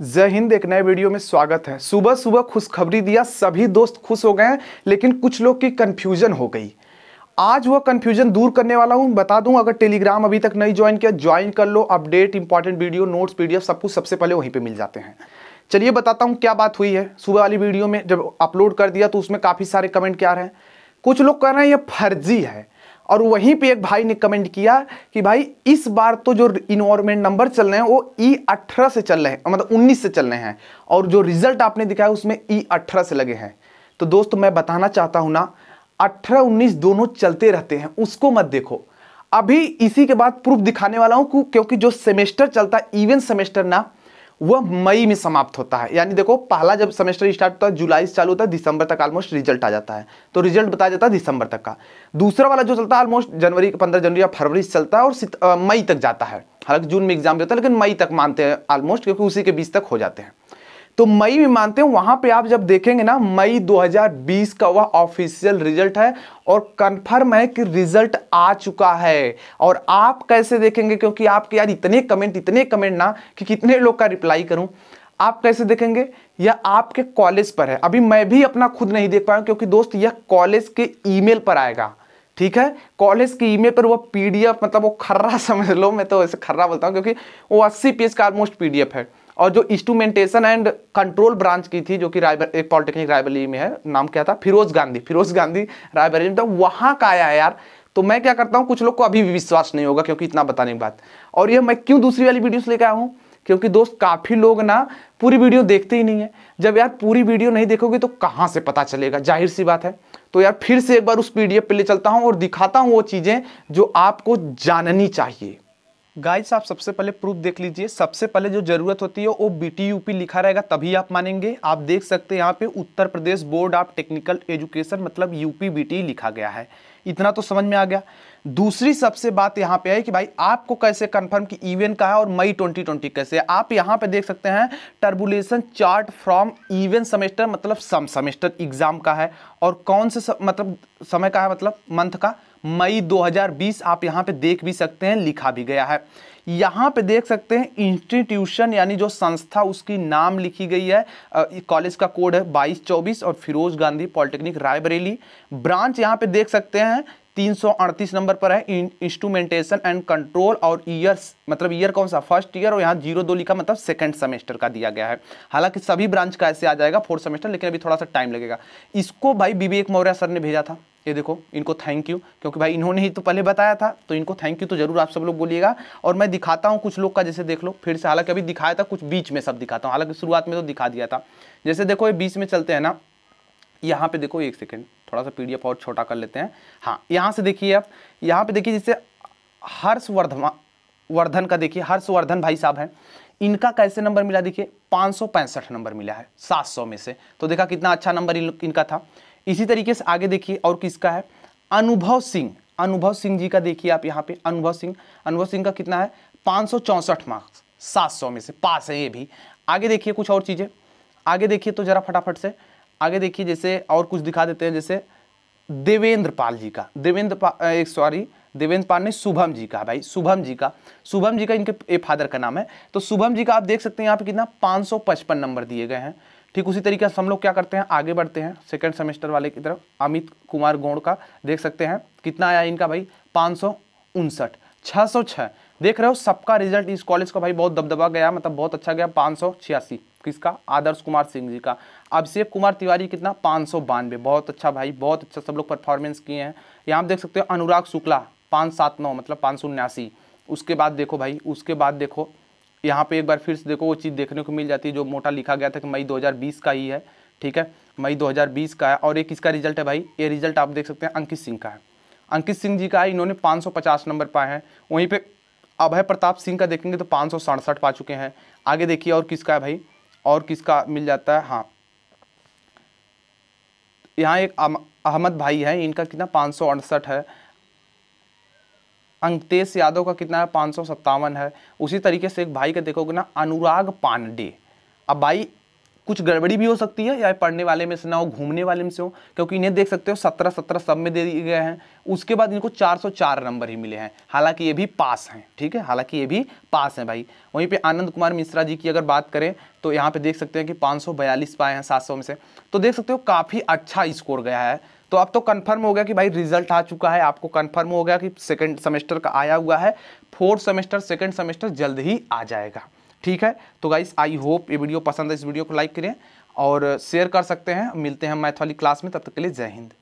जय हिंद एक नए वीडियो में स्वागत है सुबह सुबह खुशखबरी दिया सभी दोस्त खुश हो गए लेकिन कुछ लोग की कन्फ्यूजन हो गई आज वह कन्फ्यूजन दूर करने वाला हूं बता दूं अगर टेलीग्राम अभी तक नहीं ज्वाइन किया ज्वाइन कर लो update important video notes PDF सब कुछ सबसे पहले वहीं पर मिल जाते हैं चलिए बताता हूँ क्या बात हुई है सुबह वाली वीडियो में जब अपलोड कर दिया तो उसमें काफ़ी सारे कमेंट क्या रहे हैं कुछ लोग कह रहे हैं यह फर्जी है और वहीं पे एक भाई ने कमेंट किया कि भाई इस बार तो जो इन्वायरमेंट नंबर चल रहे हैं वो ई e अठारह से चल रहे हैं मतलब उन्नीस से चल रहे हैं और जो रिजल्ट आपने दिखाया उसमें ई e अठारह से लगे हैं तो दोस्त मैं बताना चाहता हूं ना अठारह उन्नीस दोनों चलते रहते हैं उसको मत देखो अभी इसी के बाद प्रूफ दिखाने वाला हूं क्योंकि जो सेमेस्टर चलता इवन सेमेस्टर ना वह मई में समाप्त होता है यानी देखो पहला जब सेमेस्टर स्टार्ट होता है जुलाई से चालू होता है दिसंबर तक ऑलमोस्ट रिजल्ट आ जाता है तो रिजल्ट बताया जाता है दिसंबर तक का दूसरा वाला जो चलता है ऑलमोस्ट जनवरी पंद्रह जनवरी या फरवरी से चलता है और मई तक जाता है हालांकि जून में एग्जाम भी होता है लेकिन मई तक मानते हैं ऑलमोस्ट क्योंकि उसी के बीच तक हो जाते हैं तो मई में मानते हैं वहां पे आप जब देखेंगे ना मई 2020 का वह ऑफिशियल रिजल्ट है और कंफर्म है कि रिजल्ट आ चुका है और आप कैसे देखेंगे क्योंकि आपके यार इतने कमेंट इतने कमेंट ना कि कितने लोग का रिप्लाई करूं आप कैसे देखेंगे यह आपके कॉलेज पर है अभी मैं भी अपना खुद नहीं देख पाया क्योंकि दोस्त यह कॉलेज के ईमेल पर आएगा ठीक है कॉलेज की ईमेल पर वो पीडीएफ मतलब वो खर्रा समझ लो मैं तो ऐसे खर्रा बोलता हूँ क्योंकि वो अस्सी पेज का ऑलमोस्ट पीडीएफ है और जो इंस्ट्रूमेंटेशन एंड कंट्रोल ब्रांच की थी जो कि रायबर एक पॉलिटेक्निक रायबरेली में है नाम क्या था फिरोज गांधी फिरोज गांधी रायबरेली में था वहाँ का आया यार तो मैं क्या करता हूँ कुछ लोग को अभी भी विश्वास नहीं होगा क्योंकि इतना बताने की बात और यह मैं क्यों दूसरी वाली वीडियो लेकर आया क्योंकि दोस्त काफ़ी लोग ना पूरी वीडियो देखते ही नहीं है जब यार पूरी वीडियो नहीं देखोगे तो कहाँ से पता चलेगा जाहिर सी बात है तो यार फिर से एक बार उस पीडीएफ पे ले चलता हूँ और दिखाता हूँ वो चीज़ें जो आपको जाननी चाहिए गाइस आप सबसे पहले प्रूफ देख लीजिए सबसे पहले जो जरूरत होती है वो बी टी पी लिखा रहेगा तभी आप मानेंगे आप देख सकते हैं यहाँ पे Uttar Pradesh board of technical education मतलब यूपी टी लिखा गया है इतना तो समझ में आ गया दूसरी सबसे बात यहां पे है कि भाई आपको कैसे कंफर्म कि इवेंट का है और मई 2020 कैसे है आप यहां पे देख सकते हैं tabulation chart from even semester मतलब सम सेमेस्टर एग्जाम का है और कौन से सम, मतलब समय का है मतलब मंथ का मई 2020 आप यहां पे देख भी सकते हैं लिखा भी गया है यहाँ पे देख सकते हैं इंस्टीट्यूशन यानी जो संस्था उसकी नाम लिखी गई है कॉलेज का कोड है बाईस चौबीस और फिरोज गांधी पॉलिटेक्निक रायबरेली ब्रांच यहाँ पे देख सकते हैं 338 नंबर पर है इंस्ट्रूमेंटेशन एंड कंट्रोल और ईयर मतलब ईयर कौन सा फर्स्ट ईयर और यहाँ जीरो दो लिखा मतलब सेकंड सेमेस्टर का दिया गया है हालांकि सभी ब्रांच का ऐसे आ जाएगा फोर्थ सेमेस्टर लेकिन अभी थोड़ा सा टाइम लगेगा इसको भाई विवेक मौर्य सर ने भेजा था ये देखो इनको थैंक यू क्योंकि भाई इन्होंने ही तो पहले बताया था तो इनको थैंक यू तो जरूर आप सब लोग बोलिएगा और मैं दिखाता हूँ कुछ लोग का जैसे देख लो फिर से हालांकि अभी दिखाया था कुछ बीच में सब दिखाता हूँ हालांकि शुरुआत में तो दिखा दिया था जैसे देखो ये बीच में चलते हैं ना यहाँ पे देखो एक सेकेंड थोड़ा सा पी और छोटा कर लेते हैं हाँ यहाँ से देखिए आप यहाँ पे देखिए जैसे हर्षवर्धन वर्धन का देखिए हर्षवर्धन भाई साहब हैं इनका कैसे नंबर मिला देखिए पाँच नंबर मिला है सात में से तो देखा कितना अच्छा नंबर इनका था इसी तरीके से आगे देखिए और किसका है अनुभव सिंह अनुभव सिंह जी का देखिए आप यहाँ पे अनुभव सिंह अनुभव सिंह का कितना है पाँच मार्क्स सात में से पास है ये भी आगे देखिए कुछ और चीज़ें आगे देखिए तो ज़रा फटाफट से आगे देखिए जैसे और कुछ दिखा देते हैं जैसे देवेंद्र पाल जी का देवेंद्र पाल सॉरी देवेंद्र पाल ने शुभम जी का भाई शुभम जी का शुभम जी का इनके फादर का नाम है तो शुभम जी का आप देख सकते हैं यहाँ पे कितना 555 नंबर दिए गए हैं ठीक उसी तरीके से हम लोग क्या करते हैं आगे बढ़ते हैं सेकेंड सेमेस्टर वाले की तरफ अमित कुमार गौड़ का देख सकते हैं कितना आया इनका भाई पाँच सौ उनसठ छः सौ छः देख रहे हो सबका रिजल्ट इस कॉलेज का भाई बहुत दबदबा गया मतलब बहुत अच्छा गया पाँच सौ छियासी किसका आदर्श कुमार सिंह जी का अभिषेक कुमार तिवारी कितना पाँच सौ बानवे बहुत अच्छा भाई बहुत अच्छा सब लोग परफॉर्मेंस किए हैं यहाँ आप देख सकते हो अनुराग शुक्ला पाँच सात नौ मतलब पाँच सौ उन्यासी उसके बाद देखो भाई उसके बाद देखो यहाँ पे एक बार फिर से देखो वो चीज़ देखने को मिल जाती है जो मोटा लिखा गया था कि मई 2020 का ही है ठीक है मई 2020 का है और एक इसका रिजल्ट है भाई ये रिजल्ट आप देख सकते हैं अंकित सिंह का है अंकित सिंह जी का है इन्होंने 550 नंबर पाए हैं वहीं पे अभय प्रताप सिंह का देखेंगे तो पाँच पा चुके हैं आगे देखिए और किसका है भाई और किसका मिल जाता है हाँ यहाँ एक अहमद भाई है इनका कितना पाँच है अंकतेश यादव का कितना है पाँच है उसी तरीके से एक भाई का देखोगे ना अनुराग पांडे अब भाई कुछ गड़बड़ी भी हो सकती है या पढ़ने वाले में से ना हो घूमने वाले में से हो क्योंकि इन्हें देख सकते हो सत्रह सत्रह सब में दे दिए गए हैं उसके बाद इनको चार नंबर ही मिले हैं हालांकि ये भी पास हैं ठीक है हालांकि ये भी पास हैं भाई वहीं पे आनंद कुमार मिश्रा जी की अगर बात करें तो यहाँ पर देख सकते हैं कि बयालीस पाए हैं सौ में से तो देख सकते हो काफ़ी अच्छा स्कोर गया है तो अब तो कन्फर्म हो गया कि भाई रिजल्ट आ चुका है आपको कन्फर्म हो गया कि सेकेंड सेमेस्टर का आया हुआ है फोर्थ सेमेस्टर सेकेंड सेमेस्टर जल्द ही आ जाएगा ठीक है तो गाइस आई होप ये वीडियो पसंद है इस वीडियो को लाइक करें और शेयर कर सकते हैं मिलते हैं मैथ वाली क्लास में तब तक के लिए जय हिंद